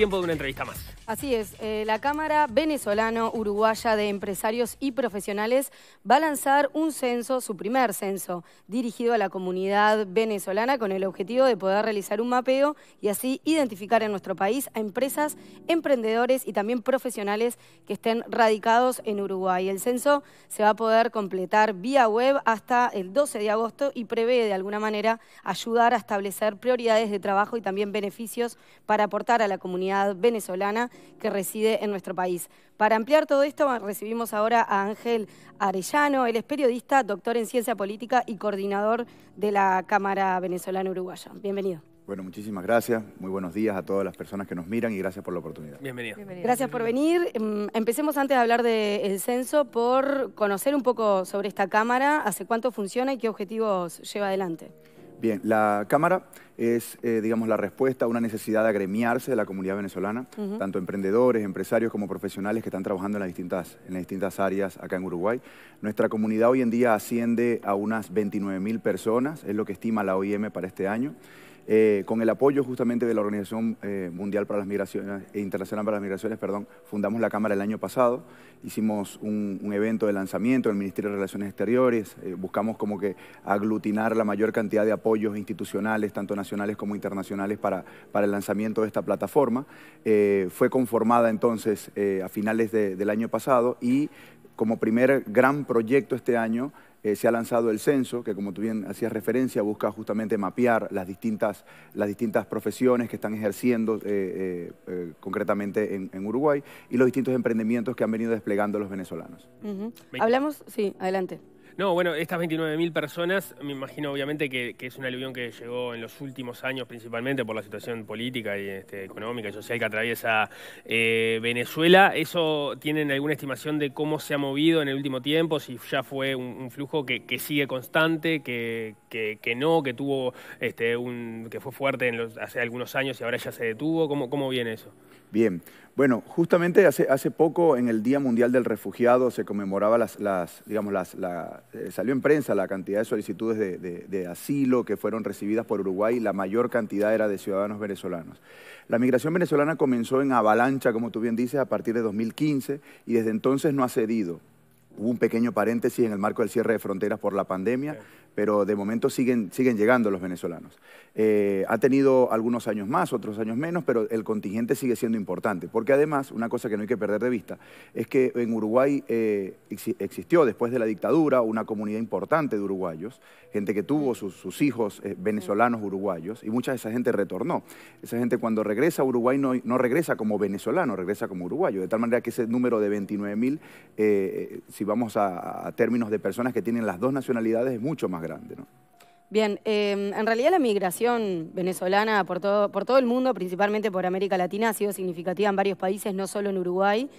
tiempo de una entrevista más. Así es, eh, la Cámara Venezolano-Uruguaya de Empresarios y Profesionales va a lanzar un censo, su primer censo, dirigido a la comunidad venezolana con el objetivo de poder realizar un mapeo y así identificar en nuestro país a empresas, emprendedores y también profesionales que estén radicados en Uruguay. El censo se va a poder completar vía web hasta el 12 de agosto y prevé de alguna manera ayudar a establecer prioridades de trabajo y también beneficios para aportar a la comunidad venezolana que reside en nuestro país. Para ampliar todo esto, recibimos ahora a Ángel Arellano, él es periodista, doctor en ciencia política y coordinador de la Cámara Venezolana Uruguaya. Bienvenido. Bueno, muchísimas gracias. Muy buenos días a todas las personas que nos miran y gracias por la oportunidad. Bienvenido. Gracias por venir. Mm, empecemos antes de hablar del censo por conocer un poco sobre esta Cámara, hace cuánto funciona y qué objetivos lleva adelante. Bien, la Cámara es, eh, digamos, la respuesta a una necesidad de agremiarse de la comunidad venezolana, tanto emprendedores, empresarios como profesionales que están trabajando en las, distintas, en las distintas áreas acá en Uruguay. Nuestra comunidad hoy en día asciende a unas 29.000 personas, es lo que estima la OIM para este año. Eh, con el apoyo justamente de la Organización eh, Mundial para las Migraciones, e Internacional para las Migraciones, perdón, fundamos la Cámara el año pasado, hicimos un, evento de lanzamiento en el Ministerio de Relaciones Exteriores, eh, buscamos como que aglutinar la mayor cantidad de apoyos institucionales, tanto nacionales como internacionales, para, el lanzamiento de esta plataforma. fue conformada entonces a finales del año pasado y como primer gran proyecto este año eh, se ha lanzado el censo, que como tú bien hacías referencia, busca justamente mapear las distintas, las distintas profesiones que están ejerciendo eh, eh, concretamente en, Uruguay y los distintos emprendimientos que han venido desplegando los venezolanos. Hablamos, sí, adelante. No, bueno, estas 29.000 personas, me imagino obviamente que, es una aluvión que llegó en los últimos años principalmente por la situación política y este, económica y social que atraviesa eh, Venezuela. ¿Eso tienen alguna estimación de cómo se ha movido en el último tiempo? Si ya fue un, flujo que, sigue constante, que, no, que tuvo este, que fue fuerte en hace algunos años y ahora ya se detuvo. cómo viene eso? Bien, bueno, justamente hace, poco en el Día Mundial del Refugiado se conmemoraba las, digamos, las, eh, salió en prensa la cantidad de solicitudes de, de, asilo que fueron recibidas por Uruguay, la mayor cantidad era de ciudadanos venezolanos. La migración venezolana comenzó en avalancha, como tú bien dices, a partir de 2015 y desde entonces no ha cedido. Hubo un pequeño paréntesis en el marco del cierre de fronteras por la pandemia, pero de momento siguen, siguen llegando los venezolanos. Eh, ha tenido algunos años más, otros años menos, pero el contingente sigue siendo importante, porque además, una cosa que no hay que perder de vista, es que en Uruguay eh, existió después de la dictadura una comunidad importante de uruguayos, gente que tuvo sus, hijos eh, venezolanos uruguayos, y mucha de esa gente retornó. Esa gente cuando regresa a Uruguay no, regresa como venezolano, regresa como uruguayo, de tal manera que ese número de 29.000 si vamos a, términos de personas que tienen las dos nacionalidades, es mucho más grande. ¿no? Bien, em, en realidad la migración venezolana por todo, el mundo, principalmente por América Latina, ha sido significativa en varios países, no solo en Uruguay.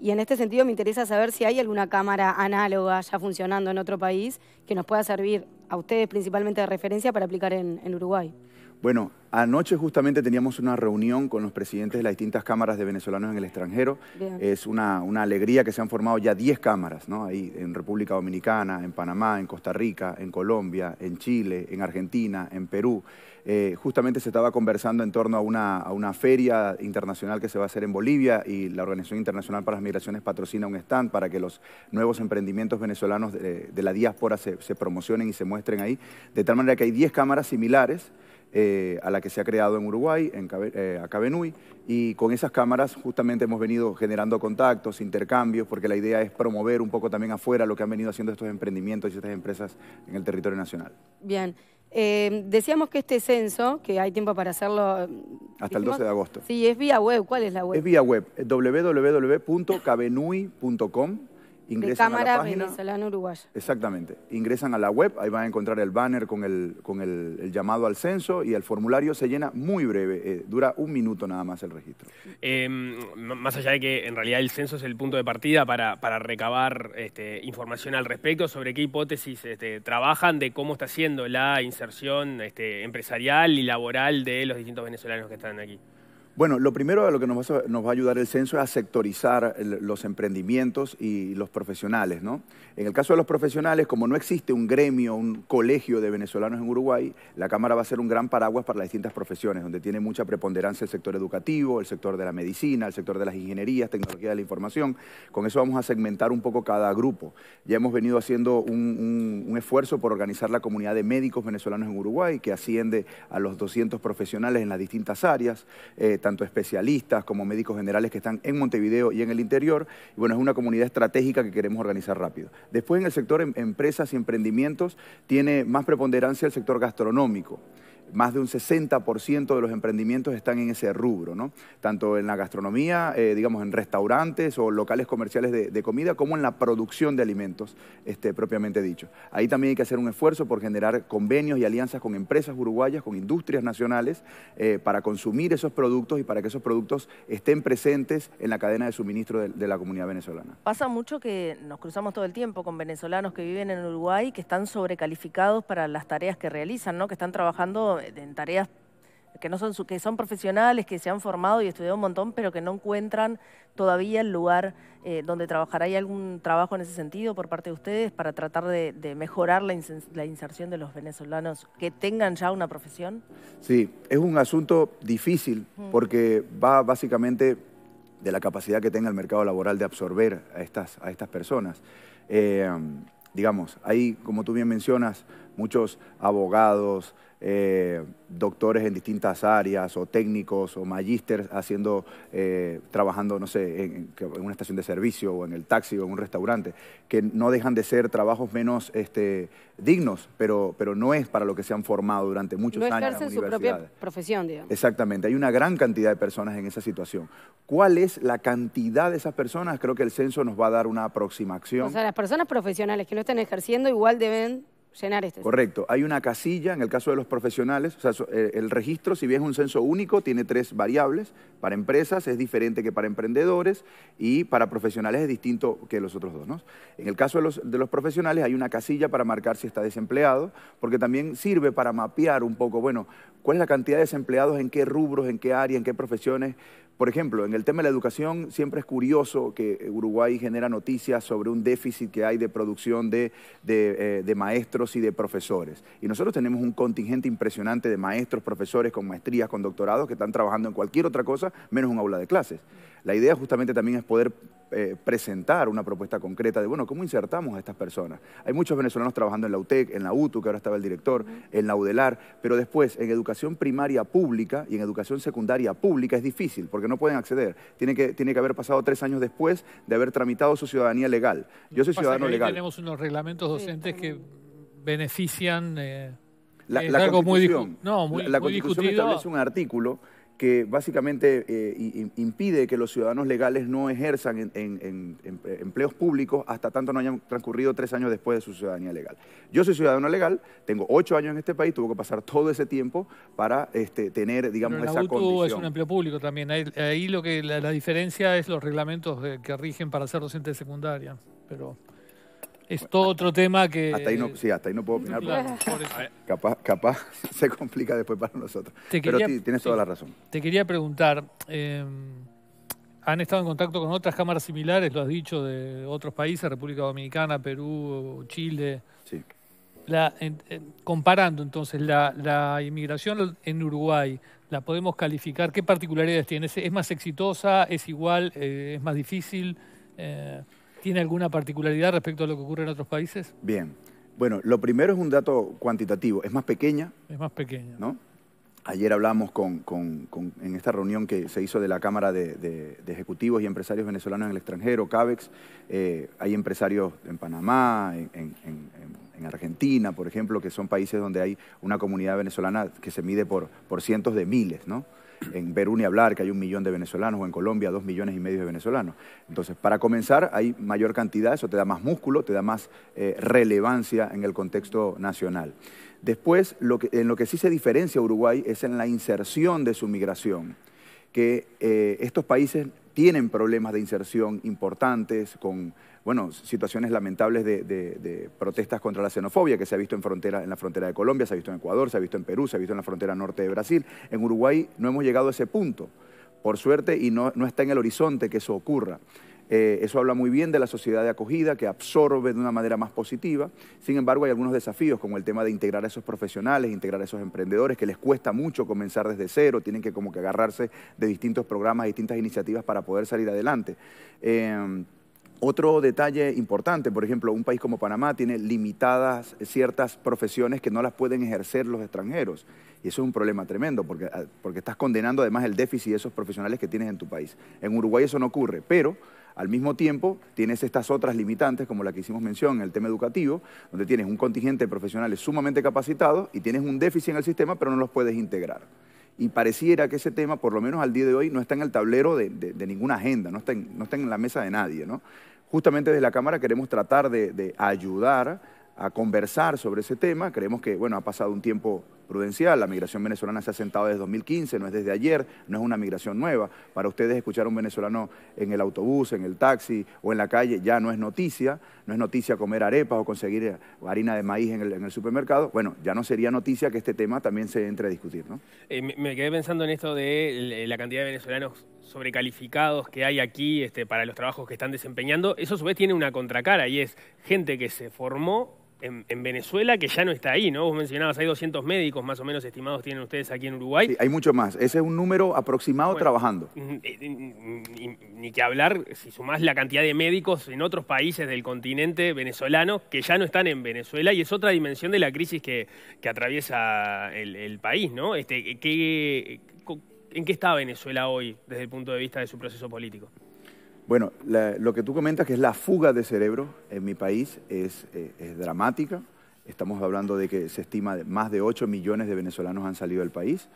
Y en este sentido me interesa saber si hay alguna cámara análoga ya funcionando en otro país que nos pueda servir a ustedes principalmente de referencia para aplicar en Uruguay. Bueno, anoche justamente teníamos una reunión con los presidentes de las distintas cámaras de venezolanos en el extranjero. Es una, alegría que se han formado ya 10 cámaras, ¿no? Ahí en República Dominicana, en Panamá, en Costa Rica, en Colombia, en Chile, en Argentina, en Perú. Eh, justamente se estaba conversando en torno a una, feria internacional que se va a hacer en Bolivia y la Organización Internacional para las Migraciones patrocina un stand para que los nuevos emprendimientos venezolanos de, la diáspora se, se promocionen y se muestren ahí. De tal manera que hay 10 cámaras similares eh, a la que se ha creado en Uruguay, en eh, a Cabenui, y con esas cámaras justamente hemos venido generando contactos, intercambios, porque la idea es promover un poco también afuera lo que han venido haciendo estos emprendimientos y estas empresas en el territorio nacional. Bien. Eh, decíamos que este censo, que hay tiempo para hacerlo... Hasta el 12 de agosto. Sí, es vía web. ¿Cuál es la web? Es vía web, www.cabenui.com ingresan de Cámara a Venezolana Uruguaya. Exactamente. Ingresan a la web, ahí van a encontrar el banner con el, con el, llamado al censo y el formulario se llena muy breve, eh, dura un minuto nada más el registro. Em, más allá de que en realidad el censo es el punto de partida para, recabar este, información al respecto sobre qué hipótesis este, trabajan de cómo está siendo la inserción este, empresarial y laboral de los distintos venezolanos que están aquí. Bueno, lo primero de lo que nos va, a, ayudar el censo es a sectorizar los emprendimientos y los profesionales, ¿no? En el caso de los profesionales, como no existe un gremio, un colegio de venezolanos en Uruguay, la Cámara va a ser un gran paraguas para las distintas profesiones, donde tiene mucha preponderancia el sector educativo, el sector de la medicina, el sector de las ingenierías, tecnología de la información. Con eso vamos a segmentar un poco cada grupo. Ya hemos venido haciendo un, esfuerzo por organizar la comunidad de médicos venezolanos en Uruguay, que asciende a los 200 profesionales en las distintas áreas. Eh, tanto especialistas como médicos generales que están en Montevideo y en el interior. Y bueno, es una comunidad estratégica que queremos organizar rápido. Después en el sector em-, empresas y emprendimientos tiene más preponderancia el sector gastronómico más de un 60% de los emprendimientos están en ese rubro, ¿no? tanto en la gastronomía, eh, digamos en restaurantes o locales comerciales de, comida, como en la producción de alimentos, este, propiamente dicho. Ahí también hay que hacer un esfuerzo por generar convenios y alianzas con empresas uruguayas, con industrias nacionales, eh, para consumir esos productos y para que esos productos estén presentes en la cadena de suministro de, la comunidad venezolana. Pasa mucho que nos cruzamos todo el tiempo con venezolanos que viven en Uruguay, que están sobrecalificados para las tareas que realizan, ¿no? que están trabajando en tareas que no son que son profesionales, que se han formado y estudiado un montón, pero que no encuentran todavía el lugar eh, donde trabajar. ¿Hay algún trabajo en ese sentido por parte de ustedes para tratar de, mejorar la, inserción de los venezolanos que tengan ya una profesión? Sí, es un asunto difícil mm. porque va básicamente de la capacidad que tenga el mercado laboral de absorber a estas, a estas personas. Eh, digamos, ahí, como tú bien mencionas, muchos abogados, eh, doctores en distintas áreas o técnicos o magísteres haciendo, eh, trabajando, no sé, en, una estación de servicio o en el taxi o en un restaurante, que no dejan de ser trabajos menos este, dignos, pero, pero no es para lo que se han formado durante muchos años. no años. su propia profesión, digamos. Exactamente, hay una gran cantidad de personas en esa situación. ¿Cuál es la cantidad de esas personas? Creo que el censo nos va a dar una aproximación. O sea, las personas profesionales que no están ejerciendo igual deben este Correcto. Hay una casilla en el caso de los profesionales. O sea, eh, el registro, si bien es un censo único, tiene tres variables. Para empresas es diferente que para emprendedores y para profesionales es distinto que los otros dos. ¿no? En el caso de los, de los profesionales hay una casilla para marcar si está desempleado, porque también sirve para mapear un poco, bueno, cuál es la cantidad de desempleados, en qué rubros, en qué área, en qué profesiones, por ejemplo, en el tema de la educación siempre es curioso que eh, Uruguay genera noticias sobre un déficit que hay de producción eh, de, maestros y de profesores. Y nosotros tenemos un contingente impresionante de maestros, profesores con maestrías, con doctorados que están trabajando en cualquier otra cosa menos un aula de clases. La idea justamente también es poder eh, presentar una propuesta concreta de, bueno, ¿cómo insertamos a estas personas? Hay muchos venezolanos trabajando en la UTEC, en la UTU, que ahora estaba el director, en la UDELAR, pero después en educación primaria pública y en educación secundaria pública es difícil porque no pueden acceder. Tiene que, tiene que haber pasado tres años después de haber tramitado su ciudadanía legal. Yo soy ciudadano legal. Tenemos unos reglamentos docentes que benefician... Eh, la, es la no, la, la Constitución establece un artículo que básicamente eh, impide que los ciudadanos legales no ejerzan en, eh, empleos públicos hasta tanto no hayan transcurrido tres años después de su ciudadanía legal. Yo soy ciudadano legal, tengo ocho años en este país, tuve que pasar todo ese tiempo para este, tener, digamos, Pero esa es un empleo público también. Ahí, lo que la, diferencia es los reglamentos eh, que rigen para ser docente de secundaria. Pero es todo otro tema que... Hasta ahí no, sí, hasta ahí no puedo opinar. capaz, capaz se complica después para nosotros. Pero tienes toda la razón. Te quería preguntar, em, ¿han estado en contacto con otras cámaras similares, lo has dicho, de otros países, República Dominicana, Perú, Chile? Sí. comparando entonces la, inmigración en Uruguay, ¿la podemos calificar? ¿Qué particularidades tiene? ¿Es, más exitosa? ¿Es igual? Eh, ¿Es más difícil? Eh, ¿Tiene alguna particularidad respecto a lo que ocurre en otros países? Bien. Bueno, lo primero es un dato cuantitativo. Es más pequeña. Es más pequeña. Ayer hablamos en esta reunión que se hizo de la Cámara de, Ejecutivos y Empresarios Venezolanos en el extranjero, CABEX. Eh, hay empresarios en Panamá, en, Argentina, por ejemplo, que son países donde hay una comunidad venezolana que se mide por, por cientos de miles, ¿no? en Perú ni hablar, que hay un millón de venezolanos, o en Colombia dos millones y medio de venezolanos. Entonces, para comenzar, hay mayor cantidad, eso te da más músculo, te da más eh, relevancia en el contexto nacional. Después, en lo que sí se diferencia Uruguay es en la inserción de su migración que eh, estos países tienen problemas de inserción importantes, con bueno, situaciones lamentables de, protestas contra la xenofobia que se ha visto en, frontera, en la frontera de Colombia, se ha visto en Ecuador, se ha visto en Perú, se ha visto en la frontera norte de Brasil. En Uruguay no hemos llegado a ese punto, por suerte, y no, no está en el horizonte que eso ocurra. Eh, eso habla muy bien de la sociedad de acogida que absorbe de una manera más positiva. Sin embargo, hay algunos desafíos como el tema de integrar a esos profesionales, integrar a esos emprendedores que les cuesta mucho comenzar desde cero, tienen que como que agarrarse de distintos programas, distintas iniciativas para poder salir adelante. Eh, otro detalle importante, por ejemplo, un país como Panamá tiene limitadas ciertas profesiones que no las pueden ejercer los extranjeros. Y eso es un problema tremendo, porque, ah, porque estás condenando además el déficit de esos profesionales que tienes en tu país. En Uruguay eso no ocurre, pero al mismo tiempo, tienes estas otras limitantes, como la que hicimos mención en el tema educativo, donde tienes un contingente de profesionales sumamente capacitados y tienes un déficit en el sistema, pero no los puedes integrar. Y pareciera que ese tema, por lo menos al día de hoy, no está en el tablero de, ninguna agenda, no está, en, no está, en, la mesa de nadie. Justamente desde la Cámara queremos tratar de, de ayudar a conversar sobre ese tema. Creemos que, bueno, ha pasado un tiempo prudencial. La migración venezolana se ha sentado desde 2015, no es desde ayer, no es una migración nueva. Para ustedes escuchar a un venezolano en el autobús, en el taxi o en la calle ya no es noticia, no es noticia comer arepas o conseguir eh, harina de maíz en el, supermercado. Bueno, ya no sería noticia que este tema también se entre a discutir. ¿no? Eh, me quedé pensando en esto de la cantidad de venezolanos sobrecalificados que hay aquí este, para los trabajos que están desempeñando. Eso a su vez tiene una contracara y es gente que se formó en, Venezuela que ya no está ahí, ¿no? Vos mencionabas, hay 200 médicos más o menos estimados tienen ustedes aquí en Uruguay. hay mucho más. Ese es un número aproximado trabajando. Ni, que hablar, si sumás la cantidad de médicos en otros países del continente venezolano que ya no están en Venezuela y es otra dimensión de la crisis que, atraviesa el, país, ¿no? Este, ¿En qué está Venezuela hoy desde el punto de vista de su proceso político? Bueno, lo que tú comentas que es la fuga de cerebro en mi país es, eh, dramática. Estamos hablando de que se estima más de 8 millones de venezolanos han salido del país.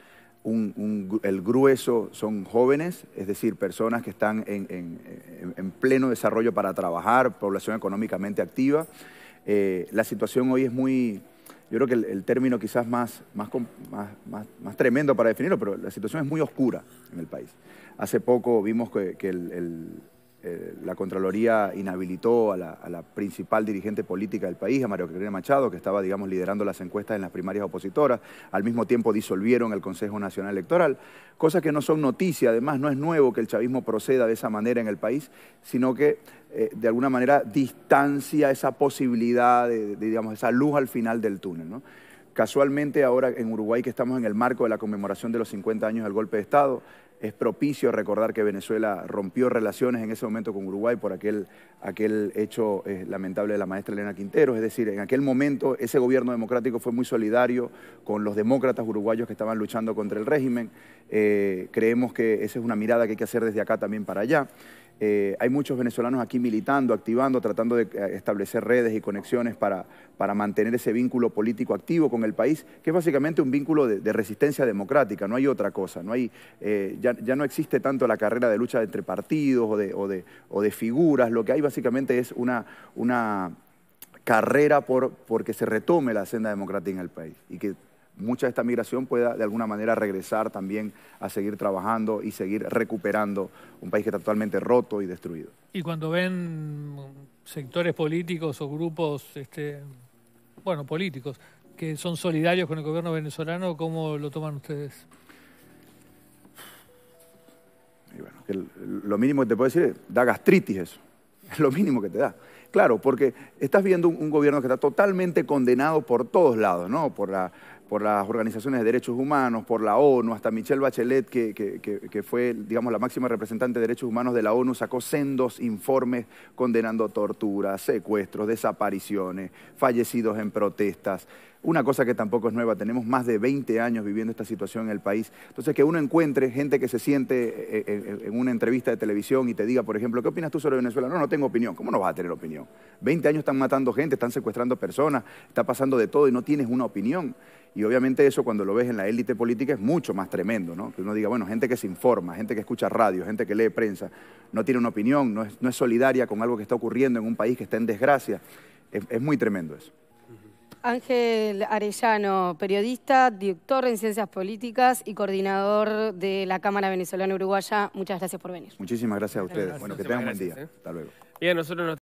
el grueso son jóvenes, es decir, personas que están en, pleno desarrollo para trabajar, población económicamente activa. Eh, la situación hoy es muy, yo creo que el, término quizás más, más, más, tremendo para definirlo, pero la situación es muy oscura en el país. Hace poco vimos que, el, eh, la Contraloría inhabilitó a la, principal dirigente política del país, a Mario Carolina Machado, que estaba, digamos, liderando las encuestas en las primarias opositoras. Al mismo tiempo disolvieron el Consejo Nacional Electoral, cosas que no son noticias, Además, no es nuevo que el chavismo proceda de esa manera en el país, sino que eh, de alguna manera distancia esa posibilidad, de, digamos, esa luz al final del túnel. Casualmente ahora en Uruguay que estamos en el marco de la conmemoración de los 50 años del golpe de Estado, es propicio recordar que Venezuela rompió relaciones en ese momento con Uruguay por aquel, aquel hecho eh, lamentable de la maestra Elena Quintero. Es decir, en aquel momento ese gobierno democrático fue muy solidario con los demócratas uruguayos que estaban luchando contra el régimen. Eh, creemos que esa es una mirada que hay que hacer desde acá también para allá. Eh, hay muchos venezolanos aquí militando, activando, tratando de eh, establecer redes y conexiones para, para mantener ese vínculo político activo con el país, que es básicamente un vínculo de, resistencia democrática, no hay otra cosa, no hay, eh, ya, no existe tanto la carrera de lucha entre partidos o de, figuras, lo que hay básicamente es una, una carrera por, se retome la senda democrática en el país y que mucha de esta migración pueda de alguna manera regresar también a seguir trabajando y seguir recuperando un país que está totalmente roto y destruido. Y cuando ven sectores políticos o grupos, este, bueno, políticos, que son solidarios con el gobierno venezolano, ¿cómo lo toman ustedes? lo mínimo que te puedo decir es, da gastritis eso, es lo mínimo que te da. Claro, porque estás viendo un, un, gobierno que está totalmente condenado por todos lados, ¿no? Por la por las organizaciones de derechos humanos, por la ONU, hasta Michelle Bachelet, que, fue, digamos, la máxima representante de derechos humanos de la ONU, sacó sendos informes condenando torturas, secuestros, desapariciones, fallecidos en protestas. Una cosa que tampoco es nueva, tenemos más de 20 años viviendo esta situación en el país. Entonces, que uno encuentre gente que se siente eh, eh, eh, en una entrevista de televisión y te diga, por ejemplo, ¿qué opinas tú sobre Venezuela? No, no tengo opinión. ¿Cómo no vas a tener opinión? 20 años están matando gente, están secuestrando personas, está pasando de todo y no tienes una opinión. Y obviamente eso cuando lo ves en la élite política es mucho más tremendo, ¿no? Que uno diga, bueno, gente que se informa, gente que escucha radio, gente que lee prensa, no tiene una opinión, no es, no es solidaria con algo que está ocurriendo en un país que está en desgracia. Es, muy tremendo eso. Ángel Arellano, periodista, director en Ciencias Políticas y coordinador de la Cámara Venezolana Uruguaya. Muchas gracias por venir. Muchísimas gracias a ustedes. Bueno, que tengan un buen día. ¿eh? Hasta luego. Bien, nosotros